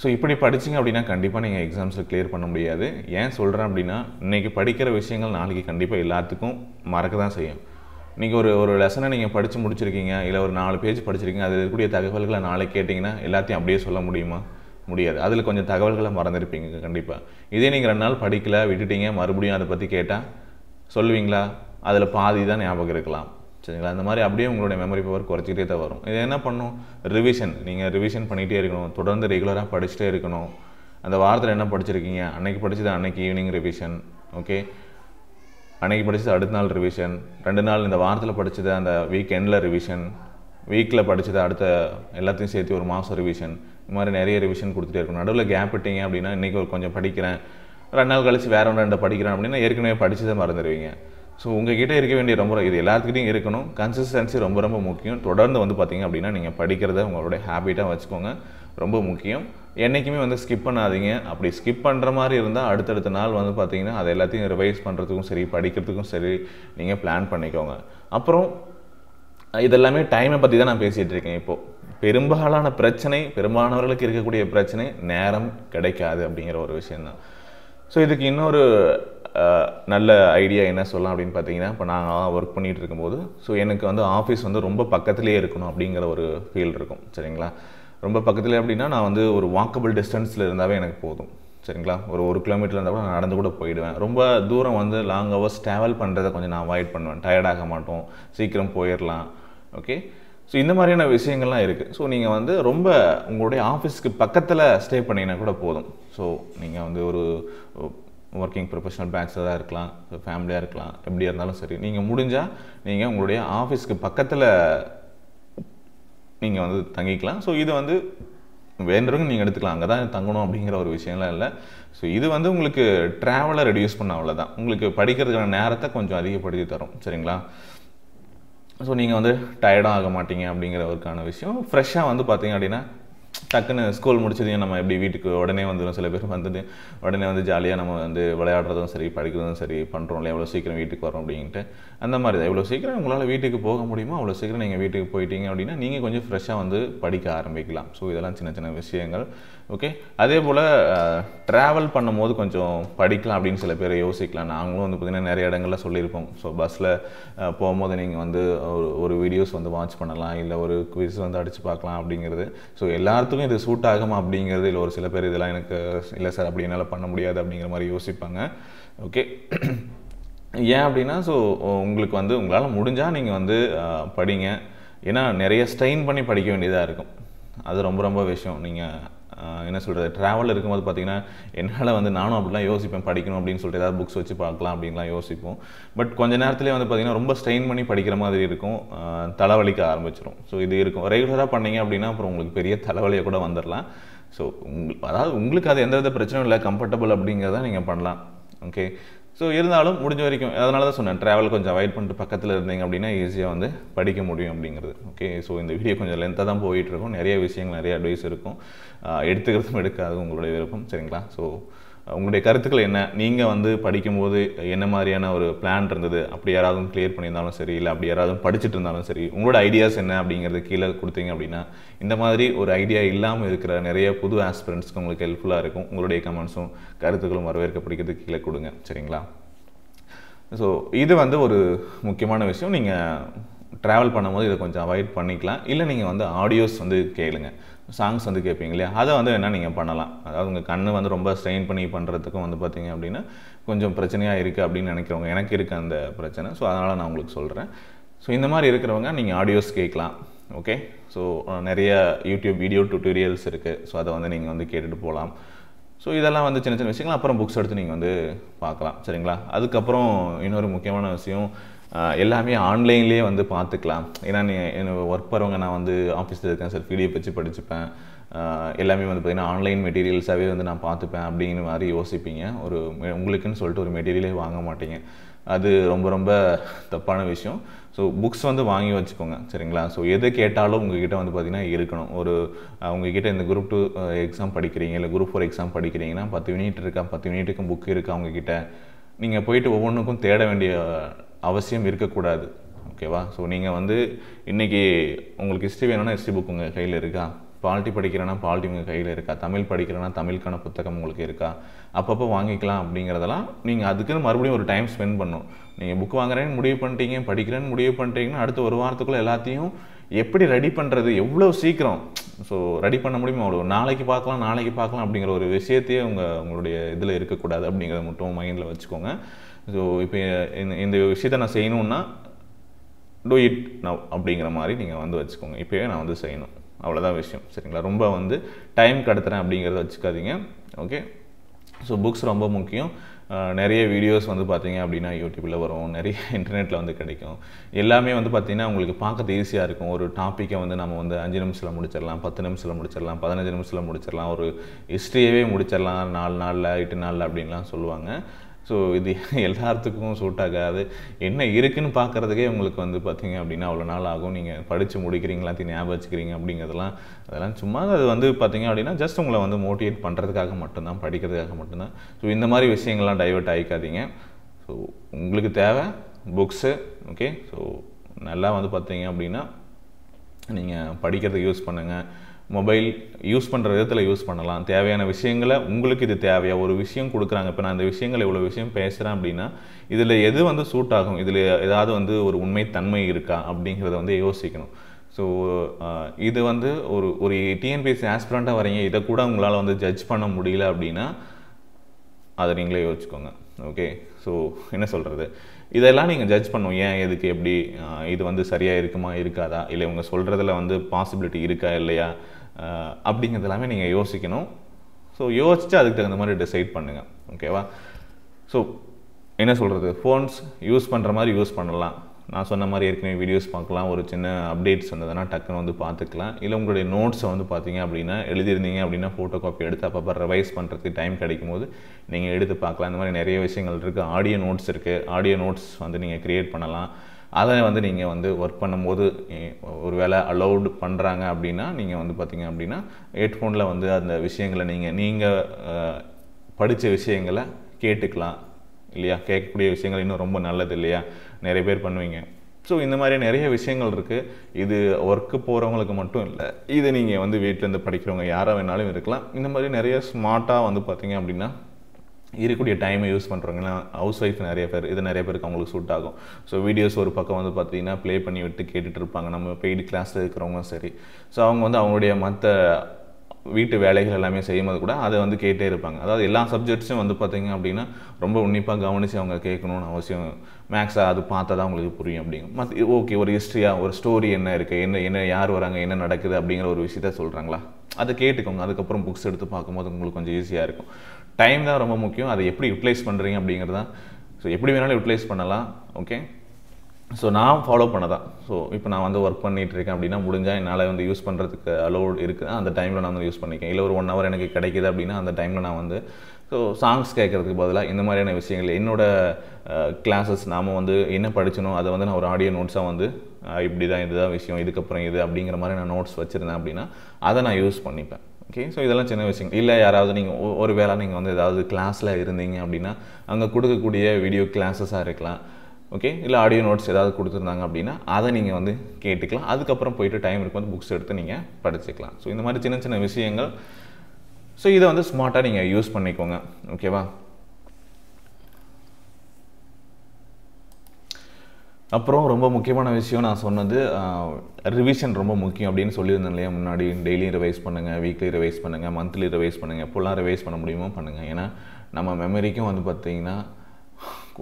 ஸோ இப்படி படிச்சிங்க அப்படின்னா கண்டிப்பாக நீங்கள் எக்ஸாம்ஸில் கிளியர் பண்ண முடியாது ஏன் சொல்கிறேன் அப்படின்னா இன்றைக்கி படிக்கிற விஷயங்கள் நாளைக்கு கண்டிப்பாக எல்லாத்துக்கும் மறக்க தான் செய்யும் நீங்கள் ஒரு ஒரு லெசனை நீங்கள் படித்து முடிச்சிருக்கீங்க இல்லை ஒரு நாலு பேஜ் படிச்சிருக்கீங்க அது இருக்கக்கூடிய தகவல்களை நாளைக்கு கேட்டிங்கன்னா எல்லாத்தையும் அப்படியே சொல்ல முடியுமா முடியாது அதில் கொஞ்சம் தகவல்களை மறந்துருப்பீங்க கண்டிப்பாக இதே நீங்கள் ரெண்டு நாள் படிக்கல விட்டுட்டீங்க மறுபடியும் அதை பற்றி கேட்டால் சொல்லுவீங்களா அதில் பாதி தான் ஞாபகம் இருக்கலாம் சரிங்களா இந்த மாதிரி அப்படியே உங்களுடைய மெமரி பவர் குறைச்சிக்கிட்டே தான் வரும் இது என்ன பண்ணும் ரிவிஷன் நீங்கள் ரிவிஷன் பண்ணிகிட்டே இருக்கணும் தொடர்ந்து ரெகுலராக படிச்சுட்டே இருக்கணும் அந்த வாரத்தில் என்ன படிச்சிருக்கீங்க அன்னைக்கு படித்தது அன்னைக்கு ஈவினிங் ரிவிஷன் ஓகே அன்னைக்கு படித்தது அடுத்த நாள் ரிவிஷன் ரெண்டு நாள் இந்த வாரத்தில் படித்தது அந்த வீக் எண்டில் ரிவிஷன் வீக்கில் படித்தது அடுத்த எல்லாத்தையும் சேர்த்து ஒரு மாதம் ரிவிஷன் இந்த மாதிரி நிறைய ரிவிஷன் கொடுத்துட்டே இருக்கணும் நடுவில் கேப் விட்டீங்க அப்படின்னா இன்றைக்கி ஒரு கொஞ்சம் படிக்கிறேன் ரெண்டு நாள் கழித்து வேறு ஒன்று ரெண்டு படிக்கிறேன் அப்படின்னா ஏற்கனவே படித்து தான் மறந்துடுவீங்க ஸோ உங்ககிட்ட இருக்க வேண்டிய ரொம்ப இது எல்லாத்துக்கிட்டையும் இருக்கணும் கன்சிஸ்டன்சி ரொம்ப ரொம்ப முக்கியம் தொடர்ந்து வந்து பார்த்திங்க அப்படின்னா நீங்கள் படிக்கிறத உங்களோட ஹேபிட்டாக வச்சுக்கோங்க ரொம்ப முக்கியம் என்றைக்குமே வந்து ஸ்கிப் பண்ணாதீங்க அப்படி ஸ்கிப் பண்ணுற மாதிரி இருந்தால் அடுத்தடுத்த நாள் வந்து பார்த்திங்கன்னா அதை எல்லாத்தையும் ரிவைஸ் பண்ணுறதுக்கும் சரி படிக்கிறதுக்கும் சரி நீங்கள் பிளான் பண்ணிக்கோங்க அப்புறம் இதெல்லாமே டைமை பற்றி தான் நான் பேசிகிட்டு இருக்கேன் இப்போது பெரும்பாலான பிரச்சனை பெரும்பாலானவர்களுக்கு இருக்கக்கூடிய பிரச்சனை நேரம் கிடைக்காது அப்படிங்கிற ஒரு விஷயந்தான் ஸோ இதுக்கு இன்னொரு நல்ல ஐடியா என்ன சொல்லலாம் அப்படின்னு பார்த்தீங்கன்னா இப்போ நாங்கள் ஒர்க் பண்ணிகிட்டு இருக்கும்போது ஸோ எனக்கு வந்து ஆஃபீஸ் வந்து ரொம்ப பக்கத்துலேயே இருக்கணும் அப்படிங்கிற ஒரு ஃபீல் இருக்கும் சரிங்களா ரொம்ப பக்கத்துலேயே அப்படின்னா நான் வந்து ஒரு வாக்கபிள் டிஸ்டன்ஸில் இருந்தாவே எனக்கு போதும் சரிங்களா ஒரு ஒரு கிலோமீட்டர் இருந்தால் கூட நான் நடந்து கூட போயிடுவேன் ரொம்ப தூரம் வந்து லாங் ஹவர்ஸ் ட்ராவல் பண்ணுறதை கொஞ்சம் நான் அவாய்ட் பண்ணுவேன் டயர்டாக மாட்டோம் சீக்கிரம் போயிடலாம் ஓகே ஸோ இந்த மாதிரியான விஷயங்கள்லாம் இருக்குது ஸோ நீங்கள் வந்து ரொம்ப உங்களுடைய ஆஃபீஸ்க்கு பக்கத்தில் ஸ்டே பண்ணிங்கன்னா கூட போதும் ஸோ நீங்கள் வந்து ஒரு ஒர்க்கிங் ப்ரொஃபஷனல் பேச்சுலராக இருக்கலாம் ஃபேமிலியாக இருக்கலாம் எப்படி இருந்தாலும் சரி நீங்கள் முடிஞ்சால் நீங்கள் உங்களுடைய ஆஃபீஸ்க்கு பக்கத்தில் நீங்கள் வந்து தங்கிக்கலாம் ஸோ இது வந்து வேண்டவங்க நீங்கள் எடுத்துக்கலாம் அங்கே தான் தங்கணும் அப்படிங்கிற ஒரு விஷயம்லாம் இல்லை ஸோ இது வந்து உங்களுக்கு ட்ராவலை ரெடியூஸ் பண்ண அவ்வளோதான் உங்களுக்கு படிக்கிறதுக்கான நேரத்தை கொஞ்சம் அதிகப்படுத்தி தரும் சரிங்களா ஸோ நீங்கள் வந்து டயர்டாக ஆக மாட்டீங்க அப்படிங்கிற ஒருக்கான விஷயம் ஃப்ரெஷ்ஷாக வந்து பார்த்தீங்க அப்படின்னா டக்குன்னு ஸ்கூல் முடிச்சதையும் நம்ம எப்படி வீட்டுக்கு உடனே வந்துடும் சில பேர் வந்தது உடனே வந்து ஜாலியாக நம்ம வந்து விளையாடுறதும் சரி படிக்கிறதும் சரி பண்ணுறோம் எவ்வளோ சீக்கிரம் வீட்டுக்கு வரோம் அப்படின்ட்டு அந்த மாதிரி தான் எவ்வளோ சீக்கிரம் உங்களால் வீட்டுக்கு போக முடியுமோ அவ்வளோ சீக்கிரம் நீங்கள் வீட்டுக்கு போயிட்டீங்க அப்படின்னா நீங்கள் கொஞ்சம் ஃப்ரெஷ்ஷாக வந்து படிக்க ஆரம்பிக்கலாம் ஸோ இதெல்லாம் சின்ன சின்ன விஷயங்கள் ஓகே அதே போல் ட்ராவல் பண்ணும்போது கொஞ்சம் படிக்கலாம் அப்படின்னு சில பேரை யோசிக்கலாம் நாங்களும் வந்து பார்த்திங்கன்னா நிறைய இடங்களில் சொல்லியிருப்போம் ஸோ பஸ்ஸில் போகும்போது நீங்கள் வந்து ஒரு ஒரு வீடியோஸ் வந்து வாட்ச் பண்ணலாம் இல்லை ஒரு குவிஸ் வந்து அடித்து பார்க்கலாம் அப்படிங்கிறது ஸோ எல்லாத்துக்கும் எல்லாத்துக்கும் இது சூட் ஆகுமா அப்படிங்கிறது இல்லை ஒரு சில பேர் இதெல்லாம் எனக்கு இல்லை சார் அப்படி என்னால் பண்ண முடியாது அப்படிங்கிற மாதிரி யோசிப்பாங்க ஓகே ஏன் அப்படின்னா ஸோ உங்களுக்கு வந்து உங்களால் முடிஞ்சால் நீங்கள் வந்து படிங்க ஏன்னா நிறைய ஸ்ட்ரெயின் பண்ணி படிக்க வேண்டியதாக இருக்கும் அது ரொம்ப ரொம்ப விஷயம் நீங்கள் என்ன சொல்கிறது ட்ராவலில் இருக்கும்போது பார்த்தீங்கன்னா என்னால் வந்து நானும் அப்படிலாம் யோசிப்பேன் படிக்கணும் அப்படின்னு சொல்லிட்டு ஏதாவது புக்ஸ் வச்சு பார்க்கலாம் அப்படின்லாம் யோசிப்போம் பட் கொஞ்ச நேரத்துலேயே வந்து பார்த்திங்கன்னா ரொம்ப ஸ்ட்ரெயின் பண்ணி படிக்கிற மாதிரி இருக்கும் தலைவலிக்க ஆரம்பிச்சிடும் ஸோ இது இருக்கும் ரெகுலராக பண்ணீங்க அப்படின்னா அப்புறம் உங்களுக்கு பெரிய தலைவலியை கூட வந்துடலாம் ஸோ உங்களுக்கு அதாவது உங்களுக்கு அது எந்த வித பிரச்சனையும் இல்லை கம்ஃபர்டபுள் அப்படிங்கிறத நீங்கள் பண்ணலாம் ஓகே ஸோ இருந்தாலும் முடிஞ்ச வரைக்கும் அதனால தான் சொன்னேன் ட்ராவல் கொஞ்சம் அவாய்ட் பண்ணிட்டு பக்கத்தில் இருந்தீங்க அப்படின்னா ஈஸியாக வந்து படிக்க முடியும் அப்படிங்கிறது ஓகே ஸோ இந்த வீடியோ கொஞ்சம் லென்த்தாக தான் போயிட்டுருக்கும் நிறைய விஷயங்கள் நிறைய அட்வைஸ் இருக்கும் எடுத்துக்கிறதும் எடுக்காது உங்களுடைய விருப்பம் சரிங்களா ஸோ உங்களுடைய கருத்துக்கள் என்ன நீங்கள் வந்து படிக்கும்போது என்ன மாதிரியான ஒரு பிளான் இருந்தது அப்படி யாராவது கிளியர் பண்ணியிருந்தாலும் சரி இல்லை அப்படி யாராவது படிச்சுட்டு இருந்தாலும் சரி உங்களோட ஐடியாஸ் என்ன அப்படிங்கிறது கீழே கொடுத்தீங்க அப்படின்னா இந்த மாதிரி ஒரு ஐடியா இல்லாமல் இருக்கிற நிறைய புது ஆஸ்பிரண்ட்ஸ்க்கு உங்களுக்கு ஹெல்ப்ஃபுல்லாக இருக்கும் உங்களுடைய கமெண்ட்ஸும் கருத்துக்களும் வரவேற்கப்படுகிறது கீழே கொடுங்க சரிங்களா ஸோ இது வந்து ஒரு முக்கியமான விஷயம் நீங்கள் ட்ராவல் பண்ணும்போது இதை கொஞ்சம் அவாய்ட் பண்ணிக்கலாம் இல்லை நீங்கள் வந்து ஆடியோஸ் வந்து கேளுங்க சாங்ஸ் வந்து கேட்பீங்க இல்லையா அதை வந்து என்ன நீங்கள் பண்ணலாம் அதாவது உங்கள் கண் வந்து ரொம்ப ஸ்ட்ரெயின் பண்ணி பண்ணுறதுக்கும் வந்து பார்த்திங்க அப்படின்னா கொஞ்சம் பிரச்சனையாக இருக்குது அப்படின்னு நினைக்கிறவங்க எனக்கு இருக்குது அந்த பிரச்சனை ஸோ அதனால் நான் உங்களுக்கு சொல்கிறேன் ஸோ இந்த மாதிரி இருக்கிறவங்க நீங்கள் ஆடியோஸ் கேட்கலாம் ஓகே ஸோ நிறைய யூடியூப் வீடியோ டுட்டோரியல்ஸ் இருக்குது ஸோ அதை வந்து நீங்கள் வந்து கேட்டுட்டு போகலாம் ஸோ இதெல்லாம் வந்து சின்ன சின்ன விஷயங்கள் அப்புறம் புக்ஸ் எடுத்து நீங்கள் வந்து பார்க்கலாம் சரிங்களா அதுக்கப்புறம் இன்னொரு முக்கியமான விஷயம் எல்லாமே ஆன்லைன்லேயே வந்து பார்த்துக்கலாம் ஏன்னா நீ ஒர்க் போகிறவங்க நான் வந்து ஆஃபீஸில் இருக்கேன் சார் பிடிஎஃப் வச்சு படிச்சுப்பேன் எல்லாமே வந்து பார்த்திங்கன்னா ஆன்லைன் மெட்டீரியல்ஸாகவே வந்து நான் பார்த்துப்பேன் அப்படிங்கிற மாதிரி யோசிப்பீங்க ஒரு உங்களுக்குன்னு சொல்லிட்டு ஒரு மெட்டீரியலே வாங்க மாட்டீங்க அது ரொம்ப ரொம்ப தப்பான விஷயம் ஸோ புக்ஸ் வந்து வாங்கி வச்சுக்கோங்க சரிங்களா ஸோ எது கேட்டாலும் உங்ககிட்ட வந்து பார்த்திங்கன்னா இருக்கணும் ஒரு உங்ககிட்ட இந்த குரூப் டூ எக்ஸாம் படிக்கிறீங்க இல்லை குரூப் ஃபோர் எக்ஸாம் படிக்கிறீங்கன்னா பத்து யூனிட் இருக்கா பத்து யூனிட்டுக்கும் புக் இருக்கா உங்ககிட்ட நீங்கள் போயிட்டு ஒவ்வொன்றுக்கும் தேட வேண்டிய அவசியம் இருக்கக்கூடாது ஓகேவா ஸோ நீங்கள் வந்து இன்றைக்கி உங்களுக்கு ஹிஸ்ட்ரி வேணும்னா ஹிஸ்ட்ரி புக் உங்கள் கையில் இருக்கா பால்ட்டி படிக்கிறேன்னா பால்ட்டி உங்கள் கையில் இருக்கா தமிழ் படிக்கிறேன்னா தமிழுக்கான புத்தகம் உங்களுக்கு இருக்கா அப்பப்போ வாங்கிக்கலாம் அப்படிங்கிறதெல்லாம் நீங்கள் அதுக்குன்னு மறுபடியும் ஒரு டைம் ஸ்பெண்ட் பண்ணும் நீங்கள் புக் வாங்குறேன்னு முடிவு பண்ணிட்டீங்க படிக்கிறேன்னு முடிவு பண்ணிட்டீங்கன்னா அடுத்த ஒரு வாரத்துக்குள்ளே எல்லாத்தையும் எப்படி ரெடி பண்ணுறது எவ்வளோ சீக்கிரம் ஸோ ரெடி பண்ண முடியுமோ அவ்வளோ நாளைக்கு பார்க்கலாம் நாளைக்கு பார்க்கலாம் அப்படிங்கிற ஒரு விஷயத்தையே உங்கள் உங்களுடைய இதில் இருக்கக்கூடாது அப்படிங்கிறத மட்டும் மைண்டில் வச்சுக்கோங்க ஸோ இப்போ இந்த இந்த விஷயத்தை நான் செய்யணுன்னா டூ இட் நவ் அப்படிங்கிற மாதிரி நீங்கள் வந்து வச்சுக்கோங்க இப்போயே நான் வந்து செய்யணும் அவ்வளோதான் விஷயம் சரிங்களா ரொம்ப வந்து டைம் கடத்துகிறேன் அப்படிங்கிறத வச்சுக்காதீங்க ஓகே ஸோ புக்ஸ் ரொம்ப முக்கியம் நிறைய வீடியோஸ் வந்து பார்த்தீங்க அப்படின்னா யூடியூப்பில் வரும் நிறைய இன்டர்நெட்டில் வந்து கிடைக்கும் எல்லாமே வந்து பார்த்திங்கன்னா உங்களுக்கு பார்க்கறது ஈஸியாக இருக்கும் ஒரு டாப்பிக்கை வந்து நம்ம வந்து அஞ்சு நிமிஷத்தில் முடிச்சிடலாம் பத்து நிமிஷத்தில் முடிச்சிடலாம் பதினஞ்சு நிமிஷத்தில் முடிச்சிடலாம் ஒரு ஹிஸ்ட்ரியவே முடிச்சிடலாம் நாலு நாளில் எட்டு நாளில் அப்படின்லாம் சொல்லுவாங்க ஸோ இது எல்லாத்துக்கும் சூட் ஆகாது என்ன இருக்குதுன்னு பார்க்குறதுக்கே உங்களுக்கு வந்து பார்த்தீங்க அப்படின்னா அவ்வளோ நாள் ஆகும் நீங்கள் படித்து முடிக்கிறீங்களா ஞாபகம் வச்சுக்கிறீங்க அப்படிங்கிறதுலாம் அதெல்லாம் சும்மா அது வந்து பார்த்திங்க அப்படின்னா ஜஸ்ட் உங்களை வந்து மோட்டிவேட் பண்ணுறதுக்காக மட்டும்தான் படிக்கிறதுக்காக மட்டும்தான் ஸோ இந்த மாதிரி விஷயங்கள்லாம் டைவெர்ட் ஆகிக்காதீங்க ஸோ உங்களுக்கு தேவை புக்ஸு ஓகே ஸோ நல்லா வந்து பார்த்தீங்க அப்படின்னா நீங்கள் படிக்கிறதுக்கு யூஸ் பண்ணுங்கள் மொபைல் யூஸ் பண்ணுற விதத்தில் யூஸ் பண்ணலாம் தேவையான விஷயங்களை உங்களுக்கு இது தேவையா ஒரு விஷயம் கொடுக்குறாங்க இப்போ நான் இந்த விஷயங்கள் இவ்வளோ விஷயம் பேசுகிறேன் அப்படின்னா இதில் எது வந்து சூட் ஆகும் இதில் ஏதாவது வந்து ஒரு உண்மை தன்மை இருக்கா அப்படிங்கிறத வந்து யோசிக்கணும் ஸோ இது வந்து ஒரு ஒரு டிஎன்பிஎஸ்சி ஆஸ்பிரண்ட்டாக வரீங்க இதை கூட உங்களால் வந்து ஜட்ஜ் பண்ண முடியல அப்படின்னா அதை நீங்களே யோசிச்சுக்கோங்க ஓகே ஸோ என்ன சொல்கிறது இதெல்லாம் நீங்கள் ஜட்ஜ் பண்ணுவோம் ஏன் எதுக்கு எப்படி இது வந்து சரியாக இருக்குமா இருக்காதா இல்லை இவங்க சொல்கிறதுல வந்து பாசிபிலிட்டி இருக்கா இல்லையா அப்படிங்கிறது எல்லாமே நீங்கள் யோசிக்கணும் ஸோ யோசித்து அதுக்கு தகுந்த மாதிரி டிசைட் பண்ணுங்கள் ஓகேவா ஸோ என்ன சொல்கிறது ஃபோன்ஸ் யூஸ் பண்ணுற மாதிரி யூஸ் பண்ணலாம் நான் சொன்ன மாதிரி ஏற்கனவே வீடியோஸ் பார்க்கலாம் ஒரு சின்ன அப்டேட்ஸ் வந்ததுன்னா டக்குன்னு வந்து பார்த்துக்கலாம் இல்லை உங்களுடைய நோட்ஸை வந்து பார்த்தீங்க அப்படின்னா எழுதியிருந்தீங்க அப்படின்னா ஃபோட்டோ காப்பி எடுத்து அப்பப்போ ரிவைஸ் பண்ணுறதுக்கு டைம் கிடைக்கும் போது நீங்கள் எடுத்து பார்க்கலாம் இந்த மாதிரி நிறைய விஷயங்கள் இருக்குது ஆடியோ நோட்ஸ் இருக்குது ஆடியோ நோட்ஸ் வந்து நீங்கள் க்ரியேட் பண்ணலாம் அதை வந்து நீங்கள் வந்து ஒர்க் பண்ணும்போது ஒரு வேலை அலௌடு பண்ணுறாங்க அப்படின்னா நீங்கள் வந்து பார்த்திங்க அப்படின்னா ஹெட்ஃபோனில் வந்து அந்த விஷயங்களை நீங்கள் நீங்கள் படித்த விஷயங்களை கேட்டுக்கலாம் இல்லையா கேட்கக்கூடிய விஷயங்கள் இன்னும் ரொம்ப நல்லது இல்லையா நிறைய பேர் பண்ணுவீங்க ஸோ இந்த மாதிரி நிறைய விஷயங்கள் இருக்குது இது ஒர்க்கு போகிறவங்களுக்கு மட்டும் இல்லை இது நீங்கள் வந்து வீட்டிலேருந்து படிக்கிறவங்க யாராக வேணாலும் இருக்கலாம் இந்த மாதிரி நிறைய ஸ்மார்ட்டாக வந்து பார்த்திங்க அப்படின்னா இருக்கக்கூடிய டைமை யூஸ் பண்ணுறவங்கன்னா ஹவுஸ் ஒய்ஃப் நிறைய பேர் இது நிறைய பேருக்கு அவங்களுக்கு சூட் ஆகும் ஸோ வீடியோஸ் ஒரு பக்கம் வந்து பார்த்தீங்கன்னா ப்ளே பண்ணி விட்டு கேட்டுட்டு இருப்பாங்க நம்ம பெய்டு கிளாஸில் இருக்கிறவங்களும் சரி ஸோ அவங்க வந்து அவங்களுடைய மற்ற வீட்டு வேலைகள் எல்லாமே செய்யும்போது கூட அதை வந்து கேட்டே இருப்பாங்க அதாவது எல்லா சப்ஜெக்ட்ஸும் வந்து பார்த்திங்க அப்படின்னா ரொம்ப உன்னிப்பாக கவனித்து அவங்க கேட்கணும்னு அவசியம் மேக்ஸாக அது பார்த்தா தான் அவங்களுக்கு புரியும் அப்படிங்க மற்ற ஓகே ஒரு ஹிஸ்ட்ரியாக ஒரு ஸ்டோரி என்ன இருக்குது என்ன என்ன யார் வராங்க என்ன நடக்குது அப்படிங்கிற ஒரு விஷயத்த சொல்கிறாங்களா அதை கேட்டுக்கோங்க அதுக்கப்புறம் புக்ஸ் எடுத்து பார்க்கும்போது உங்களுக்கு கொஞ்சம் ஈஸியாக இருக்கும் டைம் தான் ரொம்ப முக்கியம் அதை எப்படி யூட்டிலைஸ் பண்ணுறீங்க அப்படிங்கிறது தான் ஸோ எப்படி வேணாலும் யூட்டிலைஸ் பண்ணலாம் ஓகே ஸோ நான் ஃபாலோ பண்ண தான் ஸோ இப்போ நான் வந்து ஒர்க் பண்ணிகிட்டு இருக்கேன் அப்படின்னா முடிஞ்சால் என்னால் வந்து யூஸ் பண்ணுறதுக்கு அலோட் இருக்குது அந்த டைமில் நான் வந்து யூஸ் பண்ணிக்கேன் இல்லை ஒரு ஒன் ஹவர் எனக்கு கிடைக்கிது அப்படின்னா அந்த டைமில் நான் வந்து ஸோ சாங்ஸ் கேட்குறதுக்கு பதிலாக இந்த மாதிரியான விஷயங்கள் என்னோடய கிளாஸஸ் நாம் வந்து என்ன படிச்சனோ அதை வந்து நான் ஒரு ஆடியோ நோட்ஸாக வந்து இப்படி தான் இதுதான் விஷயம் இதுக்கப்புறம் இது அப்படிங்கிற மாதிரி நான் நோட்ஸ் வச்சுருந்தேன் அப்படின்னா அதை நான் யூஸ் பண்ணிப்பேன் ஓகே ஸோ இதெல்லாம் சின்ன விஷயங்கள் இல்லை யாராவது நீங்கள் ஒரு வேளை நீங்கள் வந்து ஏதாவது கிளாஸில் இருந்தீங்க அப்படின்னா அங்கே கொடுக்கக்கூடிய வீடியோ கிளாஸஸாக இருக்கலாம் ஓகே இல்லை ஆடியோ நோட்ஸ் ஏதாவது கொடுத்துருந்தாங்க அப்படின்னா அதை நீங்கள் வந்து கேட்டுக்கலாம் அதுக்கப்புறம் போயிட்டு டைம் இருக்கும் வந்து புக்ஸ் எடுத்து நீங்கள் படிச்சுக்கலாம் ஸோ இந்த மாதிரி சின்ன சின்ன விஷயங்கள் ஸோ இதை வந்து ஸ்மார்ட்டாக நீங்கள் யூஸ் பண்ணிக்கோங்க ஓகேவா அப்புறம் ரொம்ப முக்கியமான விஷயம் நான் சொன்னது ரிவிஷன் ரொம்ப முக்கியம் அப்படின்னு சொல்லியிருந்தேன் இல்லையா முன்னாடி டெய்லியும் ரிவைஸ் பண்ணுங்கள் வீக்லி ரிவைஸ் பண்ணுங்கள் மந்த்லி ரிவைஸ் பண்ணுங்கள் எப்போல்லாம் ரிவைஸ் பண்ண முடியுமோ பண்ணுங்கள் ஏன்னா நம்ம மெமரிக்கும் வந்து பார்த்திங்கன்னா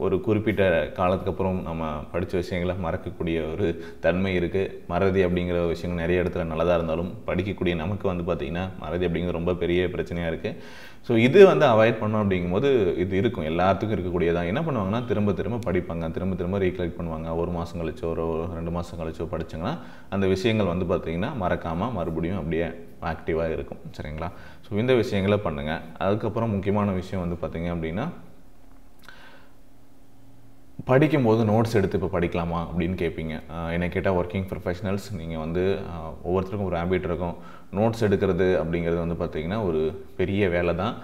ஒரு குறிப்பிட்ட காலத்துக்கு அப்புறம் நம்ம படித்த விஷயங்களை மறக்கக்கூடிய ஒரு தன்மை இருக்குது மறதி அப்படிங்கிற விஷயங்கள் நிறைய இடத்துல நல்லதாக இருந்தாலும் படிக்கக்கூடிய நமக்கு வந்து பார்த்திங்கன்னா மறதி அப்படிங்கிறது ரொம்ப பெரிய பிரச்சனையாக இருக்குது ஸோ இது வந்து அவாய்ட் பண்ணோம் அப்படிங்கும்போது இது இருக்கும் எல்லாத்துக்கும் இருக்கக்கூடியதான் என்ன பண்ணுவாங்கன்னா திரும்ப திரும்ப படிப்பாங்க திரும்ப திரும்ப ரீகலெக்ட் பண்ணுவாங்க ஒரு மாதம் கழிச்சோ ஒரு ரெண்டு மாதம் கழிச்சோ படித்தாங்கன்னா அந்த விஷயங்கள் வந்து பார்த்திங்கன்னா மறக்காமல் மறுபடியும் அப்படியே ஆக்டிவாக இருக்கும் சரிங்களா ஸோ இந்த விஷயங்களை பண்ணுங்கள் அதுக்கப்புறம் முக்கியமான விஷயம் வந்து பார்த்திங்க அப்படின்னா படிக்கும்போது நோட்ஸ் எடுத்து இப்போ படிக்கலாமா அப்படின்னு கேட்பீங்க என்னை கேட்டால் ஒர்க்கிங் ப்ரொஃபஷனல்ஸ் நீங்கள் வந்து ஒவ்வொருத்தருக்கும் ஒரு ஹேபிட் இருக்கும் நோட்ஸ் எடுக்கிறது அப்படிங்கிறது வந்து பார்த்தீங்கன்னா ஒரு பெரிய வேலை தான்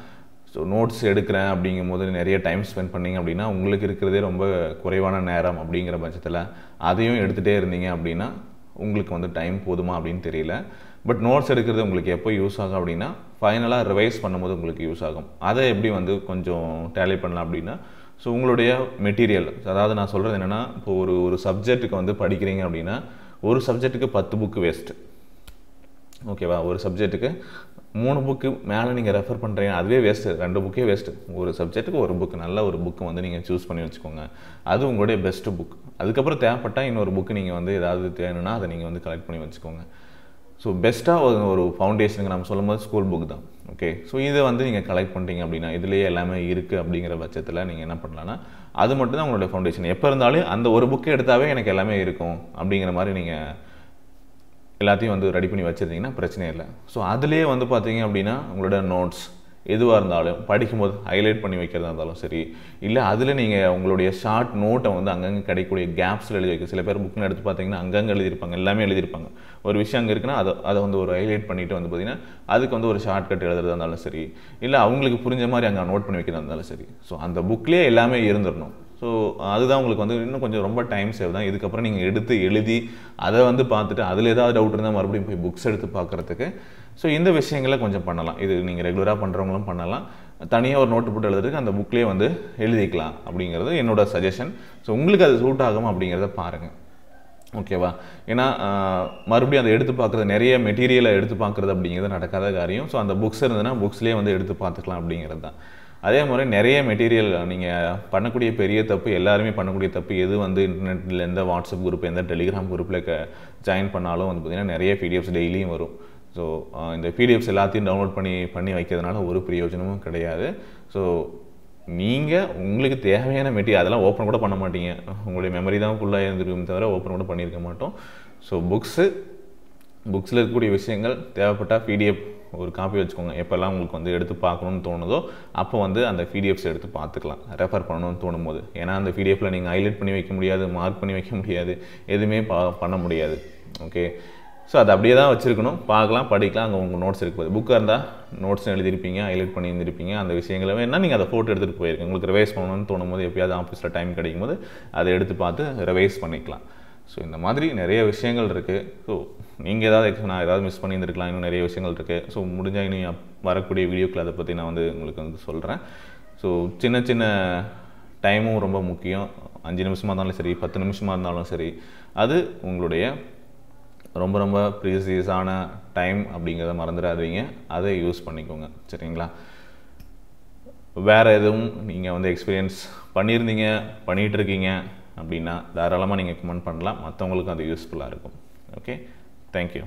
ஸோ நோட்ஸ் எடுக்கிறேன் அப்படிங்கும் போது நிறைய டைம் ஸ்பெண்ட் பண்ணிங்க அப்படின்னா உங்களுக்கு இருக்கிறதே ரொம்ப குறைவான நேரம் அப்படிங்கிற பட்சத்தில் அதையும் எடுத்துகிட்டே இருந்தீங்க அப்படின்னா உங்களுக்கு வந்து டைம் போதுமா அப்படின்னு தெரியல பட் நோட்ஸ் எடுக்கிறது உங்களுக்கு எப்போ யூஸ் ஆகும் அப்படின்னா ஃபைனலாக ரிவைஸ் பண்ணும்போது உங்களுக்கு யூஸ் ஆகும் அதை எப்படி வந்து கொஞ்சம் டேலி பண்ணலாம் அப்படின்னா ஸோ உங்களுடைய மெட்டீரியல் அதாவது நான் சொல்கிறது என்னென்னா இப்போ ஒரு ஒரு சப்ஜெக்ட்டுக்கு வந்து படிக்கிறீங்க அப்படின்னா ஒரு சப்ஜெக்ட்டுக்கு பத்து புக்கு வேஸ்ட்டு ஓகேவா ஒரு சப்ஜெக்ட்டுக்கு மூணு புக்கு மேலே நீங்கள் ரெஃபர் பண்ணுறீங்க அதுவே வேஸ்ட்டு ரெண்டு புக்கே வேஸ்ட்டு ஒரு சப்ஜெக்ட்டுக்கு ஒரு புக்கு நல்ல ஒரு புக்கு வந்து நீங்கள் சூஸ் பண்ணி வச்சுக்கோங்க அது உங்களுடைய பெஸ்ட்டு புக் அதுக்கப்புறம் தேவைப்பட்டால் இன்னொரு புக்கு நீங்கள் வந்து ஏதாவது தேணுன்னா அதை நீங்கள் வந்து கலெக்ட் பண்ணி வச்சுக்கோங்க ஸோ பெஸ்ட்டாக ஒரு ஃபவுண்டேஷனுக்கு நம்ம சொல்லும்போது ஸ்கூல் புக் தான் ஓகே ஸோ இதை வந்து நீங்கள் கலெக்ட் பண்ணிட்டீங்க அப்படின்னா இதுலேயே எல்லாமே இருக்குது அப்படிங்கிற பட்சத்தில் நீங்கள் என்ன பண்ணலான்னா அது மட்டும்தான் உங்களுடைய ஃபவுண்டேஷன் எப்போ இருந்தாலும் அந்த ஒரு புக்கை எடுத்தாவே எனக்கு எல்லாமே இருக்கும் அப்படிங்கிற மாதிரி நீங்கள் எல்லாத்தையும் வந்து ரெடி பண்ணி வச்சுருந்தீங்கன்னா பிரச்சனையே இல்லை ஸோ அதுலேயே வந்து பார்த்தீங்க அப்படின்னா உங்களோட நோட்ஸ் எதுவாக இருந்தாலும் படிக்கும்போது ஹைலைட் பண்ணி வைக்கிறதா இருந்தாலும் சரி இல்லை அதில் நீங்கள் உங்களுடைய ஷார்ட் நோட்டை வந்து அங்கங்கே கிடைக்கக்கூடிய கேப்ஸில் எழுதி வைக்க சில பேர் புக்கில் எடுத்து பார்த்தீங்கன்னா அங்கங்கே எழுதியிருப்பாங்க எல்லாமே எழுதியிருப்பாங்க ஒரு விஷயம் அங்கே இருக்குன்னா அதை அதை வந்து ஒரு ஹைலைட் பண்ணிவிட்டு வந்து பார்த்திங்கன்னா அதுக்கு வந்து ஒரு ஷார்ட் கட் எழுதுறதா இருந்தாலும் சரி இல்லை அவங்களுக்கு புரிஞ்ச மாதிரி அங்கே நோட் பண்ணி வைக்கிறதா இருந்தாலும் சரி ஸோ அந்த புக்லேயே எல்லாமே இருந்துடணும் ஸோ அதுதான் உங்களுக்கு வந்து இன்னும் கொஞ்சம் ரொம்ப டைம் சேவ் தான் இதுக்கப்புறம் நீங்கள் எடுத்து எழுதி அதை வந்து பார்த்துட்டு அதில் ஏதாவது டவுட் இருந்தால் மறுபடியும் போய் புக்ஸ் எடுத்து பார்க்குறதுக்கு ஸோ இந்த விஷயங்களை கொஞ்சம் பண்ணலாம் இது நீங்கள் ரெகுலராக பண்ணுறவங்களும் பண்ணலாம் தனியாக ஒரு நோட்டு போட்டு எழுதுறதுக்கு அந்த புக்லேயே வந்து எழுதிக்கலாம் அப்படிங்கிறது என்னோடய சஜஷன் ஸோ உங்களுக்கு அது சூட் ஆகும் அப்படிங்கிறத பாருங்கள் ஓகேவா ஏன்னா மறுபடியும் அதை எடுத்து பார்க்குறது நிறைய மெட்டீரியலை எடுத்து பார்க்குறது அப்படிங்கிறது நடக்காத காரியம் ஸோ அந்த புக்ஸ் இருந்ததுன்னா புக்ஸ்லேயே வந்து எடுத்து பார்த்துக்கலாம் அப்படிங்கிறது தான் அதே மாதிரி நிறைய மெட்டீரியல் நீங்கள் பண்ணக்கூடிய பெரிய தப்பு எல்லாருமே பண்ணக்கூடிய தப்பு எது வந்து இன்டர்நெட்டில் எந்த வாட்ஸ்அப் குரூப் எந்த டெலிகிராம் குரூப்பில் க ஜாயின் பண்ணாலும் வந்து பார்த்திங்கன்னா நிறைய பிடிஎஃப்ஸ் டெய்லியும் வரும் ஸோ இந்த பிடிஎஃப்ஸ் எல்லாத்தையும் டவுன்லோட் பண்ணி பண்ணி வைக்கிறதுனால ஒரு பிரயோஜனமும் கிடையாது ஸோ நீங்கள் உங்களுக்கு தேவையான மெட்டீரியல் அதெல்லாம் ஓப்பன் கூட பண்ண மாட்டீங்க உங்களுடைய மெமரி தான் ஃபுல்லாக இருந்திருக்கும் தவிர ஓப்பன் கூட பண்ணியிருக்க மாட்டோம் ஸோ புக்ஸு புக்ஸில் இருக்கக்கூடிய விஷயங்கள் தேவைப்பட்டால் பிடிஎஃப் ஒரு காப்பி வச்சுக்கோங்க எப்போல்லாம் உங்களுக்கு வந்து எடுத்து பார்க்கணுன்னு தோணுதோ அப்போ வந்து அந்த பிடிஎஃப்ஸ் எடுத்து பார்த்துக்கலாம் ரெஃபர் பண்ணணும்னு தோணும் போது ஏன்னா அந்த பிடிஎஃப்பில் நீங்கள் ஹைலைட் பண்ணி வைக்க முடியாது மார்க் பண்ணி வைக்க முடியாது எதுவுமே பா பண்ண முடியாது ஓகே ஸோ அது அப்படியே தான் வச்சுருக்கணும் பார்க்கலாம் படிக்கலாம் அங்கே உங்கள் நோட்ஸ் இருக்குது புக்காக இருந்தால் நோட்ஸ் எழுதியிருப்பீங்க ஹைலைட் பண்ணி இருந்திருப்பீங்க அந்த விஷயங்களை வேணால் நீங்கள் அதை ஃபோட்டோ எடுத்துகிட்டு போயிருக்கீங்க உங்களுக்கு ரிவைஸ் பண்ணணும்னு தோணும் போது எப்பயாவது ஆஃபீஸில் டைம் கிடைக்கும் போது அதை எடுத்து பார்த்து ரிவைஸ் பண்ணிக்கலாம் ஸோ இந்த மாதிரி நிறைய விஷயங்கள் இருக்குது ஸோ நீங்கள் ஏதாவது நான் ஏதாவது மிஸ் பண்ணியிருந்திருக்கலாம் இன்னும் நிறைய விஷயங்கள் இருக்குது ஸோ முடிஞ்சால் இன்னும் வரக்கூடிய வீடியோக்கள் அதை பற்றி நான் வந்து உங்களுக்கு வந்து சொல்கிறேன் ஸோ சின்ன சின்ன டைமும் ரொம்ப முக்கியம் அஞ்சு நிமிஷமாக இருந்தாலும் சரி பத்து நிமிஷமாக இருந்தாலும் சரி அது உங்களுடைய ரொம்ப ரொம்ப ப்ரீசியஸான டைம் அப்படிங்கிறத மறந்துடாதீங்க அதை யூஸ் பண்ணிக்கோங்க சரிங்களா வேறு எதுவும் நீங்கள் வந்து எக்ஸ்பீரியன்ஸ் பண்ணியிருந்தீங்க பண்ணிகிட்ருக்கீங்க அப்படின்னா தாராளமாக நீங்கள் கமெண்ட் பண்ணலாம் மற்றவங்களுக்கும் அது யூஸ்ஃபுல்லாக இருக்கும் ஓகே தேங்க்யூ